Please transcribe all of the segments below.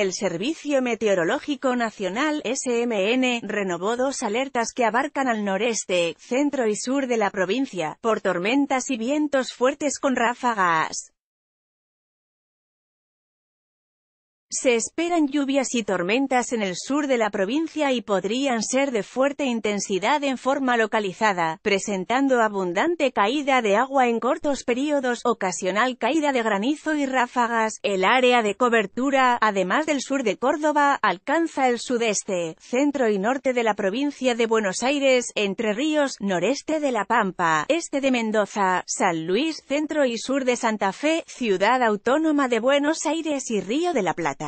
El Servicio Meteorológico Nacional, SMN, renovó dos alertas que abarcan al noreste, centro y sur de la provincia, por tormentas y vientos fuertes con ráfagas. Se esperan lluvias y tormentas en el sur de la provincia y podrían ser de fuerte intensidad en forma localizada, presentando abundante caída de agua en cortos periodos, ocasional caída de granizo y ráfagas. El área de cobertura, además del sur de Córdoba, alcanza el sudeste, centro y norte de la provincia de Buenos Aires, Entre Ríos, noreste de La Pampa, este de Mendoza, San Luis, centro y sur de Santa Fe, Ciudad Autónoma de Buenos Aires y Río de la Plata.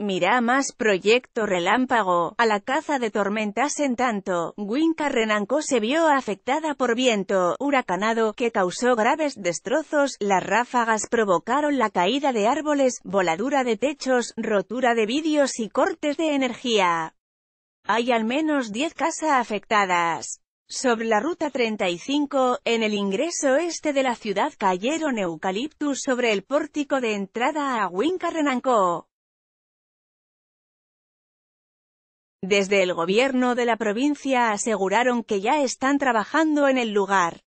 Mira más Proyecto Relámpago, a la caza de tormentas en tanto, Winca Renanco se vio afectada por viento huracanado que causó graves destrozos, las ráfagas provocaron la caída de árboles, voladura de techos, rotura de vidrios y cortes de energía. Hay al menos 10 casas afectadas. Sobre la ruta 35, en el ingreso este de la ciudad cayeron eucaliptus sobre el pórtico de entrada a Winca Renanco Desde el gobierno de la provincia aseguraron que ya están trabajando en el lugar.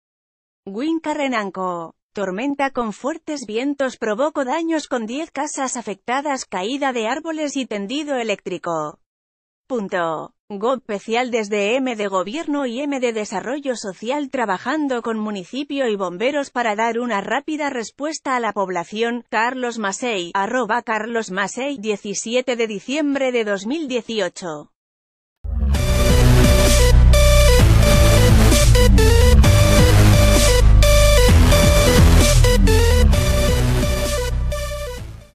Renanco. Tormenta con fuertes vientos provocó daños con 10 casas afectadas, caída de árboles y tendido eléctrico. Punto. Go especial desde M de Gobierno y M de Desarrollo Social trabajando con municipio y bomberos para dar una rápida respuesta a la población. Carlos Masei, arroba Carlos Masei, 17 de diciembre de 2018.